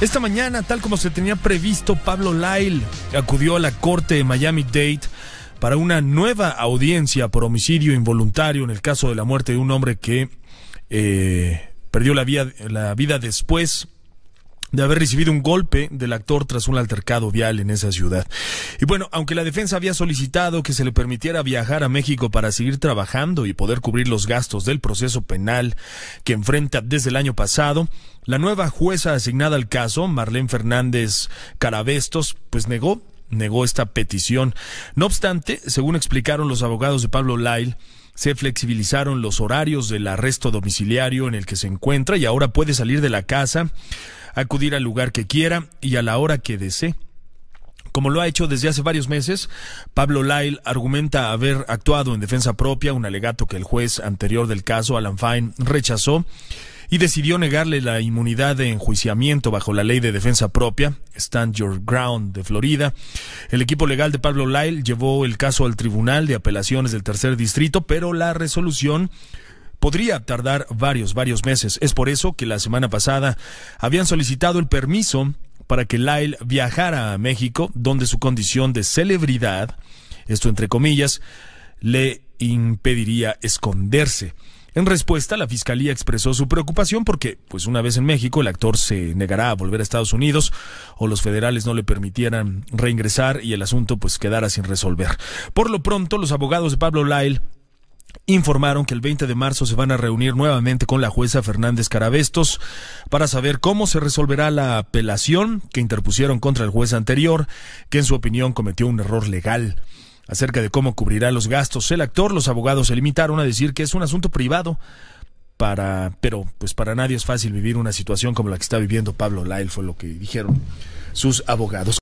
Esta mañana, tal como se tenía previsto, Pablo Lyle acudió a la corte de Miami-Dade para una nueva audiencia por homicidio involuntario en el caso de la muerte de un hombre que eh, perdió la vida, la vida después de haber recibido un golpe del actor tras un altercado vial en esa ciudad. Y bueno, aunque la defensa había solicitado que se le permitiera viajar a México para seguir trabajando y poder cubrir los gastos del proceso penal que enfrenta desde el año pasado, la nueva jueza asignada al caso, Marlene Fernández Carabestos, pues negó, negó esta petición. No obstante, según explicaron los abogados de Pablo Lyle, se flexibilizaron los horarios del arresto domiciliario en el que se encuentra y ahora puede salir de la casa acudir al lugar que quiera y a la hora que desee. Como lo ha hecho desde hace varios meses, Pablo Lyle argumenta haber actuado en defensa propia, un alegato que el juez anterior del caso, Alan Fine, rechazó y decidió negarle la inmunidad de enjuiciamiento bajo la ley de defensa propia, Stand Your Ground de Florida. El equipo legal de Pablo Lyle llevó el caso al Tribunal de Apelaciones del Tercer Distrito, pero la resolución podría tardar varios, varios meses. Es por eso que la semana pasada habían solicitado el permiso para que Lyle viajara a México, donde su condición de celebridad, esto entre comillas, le impediría esconderse. En respuesta, la fiscalía expresó su preocupación porque, pues una vez en México, el actor se negará a volver a Estados Unidos o los federales no le permitieran reingresar y el asunto pues quedara sin resolver. Por lo pronto, los abogados de Pablo Lyle informaron que el 20 de marzo se van a reunir nuevamente con la jueza Fernández Carabestos para saber cómo se resolverá la apelación que interpusieron contra el juez anterior, que en su opinión cometió un error legal. Acerca de cómo cubrirá los gastos el actor, los abogados se limitaron a decir que es un asunto privado, para, pero pues para nadie es fácil vivir una situación como la que está viviendo Pablo Lyle, fue lo que dijeron sus abogados.